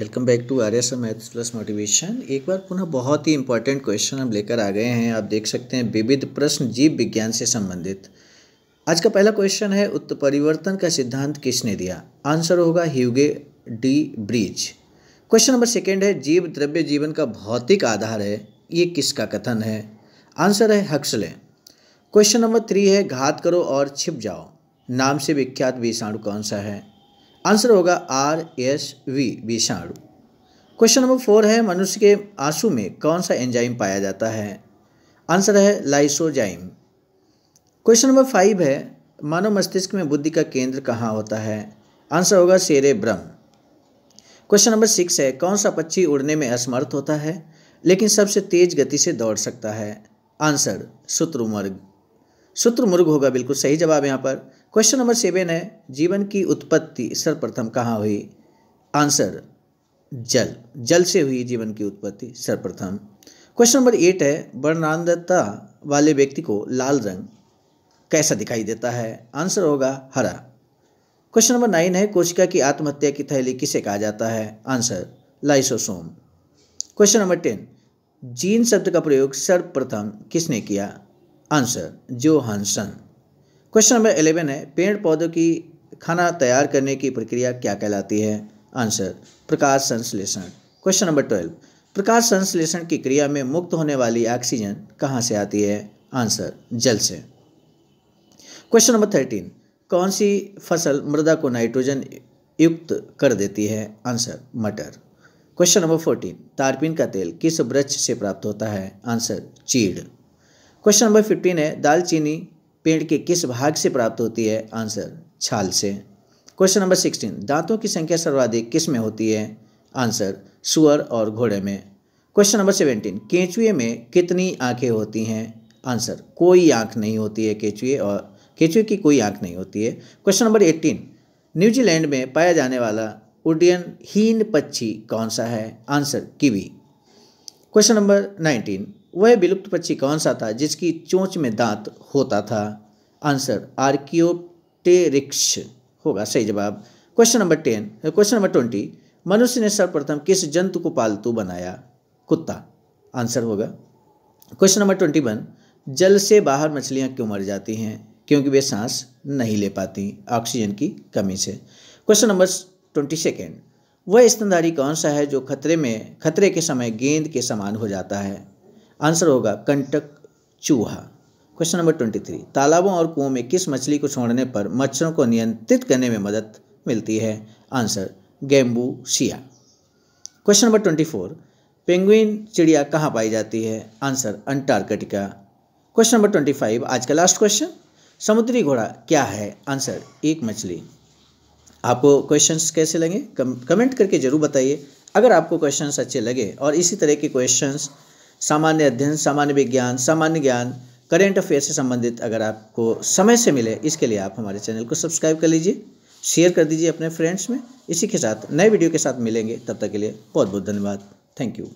welcome back to R S maths plus motivation एक बार पुनः बहुत ही इंपॉर्टेंट क्वेश्चन हम लेकर आ गए हैं आप देख सकते हैं विविध प्रश्न जीव विज्ञान से संबंधित आज का पहला क्वेश्चन है उत्परिवर्तन का सिद्धांत किसने दिया आंसर होगा Hugo de Vries question number second है जीव द्रव्य जीवन का भौतिक आधार है ये किसका कथन है आंसर है हक्सले क्वेश्चन नंबर थ्री है घात करो और छिप जाओ नाम से विख्यात विषाणु कौन सा है आंसर होगा आर एस वी विषाणु क्वेश्चन नंबर फोर है मनुष्य के आंसू में कौन सा एंजाइम पाया जाता है आंसर है लाइसोजाइम क्वेश्चन नंबर फाइव है मानव मस्तिष्क में बुद्धि का केंद्र कहाँ होता है आंसर होगा शेरे ब्रह्म क्वेश्चन नंबर सिक्स है कौन सा पक्षी उड़ने में असमर्थ होता है लेकिन सबसे तेज गति से दौड़ सकता है आंसर सूत्रमुर्ग सूत्रमुर्ग होगा बिल्कुल सही जवाब यहाँ पर क्वेश्चन नंबर सेवन है जीवन की उत्पत्ति सर्वप्रथम कहाँ हुई आंसर जल जल से हुई जीवन की उत्पत्ति सर्वप्रथम क्वेश्चन नंबर एट है वर्णांधता वाले व्यक्ति को लाल रंग कैसा दिखाई देता है आंसर होगा हरा क्वेश्चन नंबर नाइन है कोशिका की आत्महत्या की थैली किसे कहा जाता है answer lysosome question number ten जीन शब्द का प्रयोग सर्वप्रथम किसने किया आंसर जो हंसन क्वेश्चन नंबर एलेवन है पेड़ पौधों की खाना तैयार करने की प्रक्रिया क्या कहलाती है आंसर प्रकाश संश्लेषण क्वेश्चन नंबर ट्वेल्व प्रकाश संश्लेषण की क्रिया में मुक्त होने वाली ऑक्सीजन कहाँ से आती है आंसर जल से क्वेश्चन नंबर थर्टीन कौन सी फसल मृदा को नाइट्रोजन युक्त कर देती है आंसर मटर क्वेश्चन नंबर फोर्टीन तारपीन का तेल किस वृक्ष से प्राप्त होता है आंसर चीड़ क्वेश्चन नंबर फिफ्टीन है दालचीनी पेड़ के किस भाग से प्राप्त होती है आंसर छाल से क्वेश्चन नंबर सिक्सटीन दांतों की संख्या सर्वाधिक किस में होती है आंसर सुअर और घोड़े में क्वेश्चन नंबर सेवेंटीन केंचुए में कितनी आंखें होती हैं आंसर कोई आंख नहीं होती है केंचुए और केंचुए की कोई आंख नहीं होती है क्वेश्चन नंबर एट्टीन न्यूजीलैंड में पाया जाने वाला उड्डयन हीन पक्षी कौन सा है answer kiwi question number nineteen वह विलुप्त पक्षी कौन सा था जिसकी चोंच में दांत होता था आंसर आर्कियोटेरिक्स होगा सही जवाब question number ten question number twenty मनुष्य ने सर्वप्रथम किस जंतु को पालतू बनाया कुत्ता आंसर होगा क्वेश्चन नंबर ट्वेंटी वन जल से बाहर मछलियाँ क्यों मर जाती हैं क्योंकि वे सांस नहीं ले पाती ऑक्सीजन की कमी से क्वेश्चन नंबर ट्वेंटी सेकेंड वह स्तनधारी कौन सा है जो खतरे में खतरे के समय गेंद के समान हो जाता है आंसर होगा कंटक चूहा क्वेश्चन नंबर ट्वेंटी थ्री तालाबों और कुओं में किस मछली को छोड़ने पर मच्छरों को नियंत्रित करने में मदद मिलती है answer gambusia question number twenty four penguin चिड़िया कहाँ पाई जाती है answer Antarctica question number twenty five आज का लास्ट क्वेश्चन समुद्री घोड़ा क्या है आंसर एक मछली आपको क्वेश्चंस कैसे लगे कम, कमेंट करके ज़रूर बताइए अगर आपको क्वेश्चंस अच्छे लगे और इसी तरह के क्वेश्चंस सामान्य अध्ययन सामान्य विज्ञान सामान्य ज्ञान करेंट अफेयर से संबंधित अगर आपको समय से मिले इसके लिए आप हमारे चैनल को सब्सक्राइब कर लीजिए शेयर कर दीजिए अपने फ्रेंड्स में इसी के साथ नए वीडियो के साथ मिलेंगे तब तक के लिए बहुत बहुत धन्यवाद थैंक यू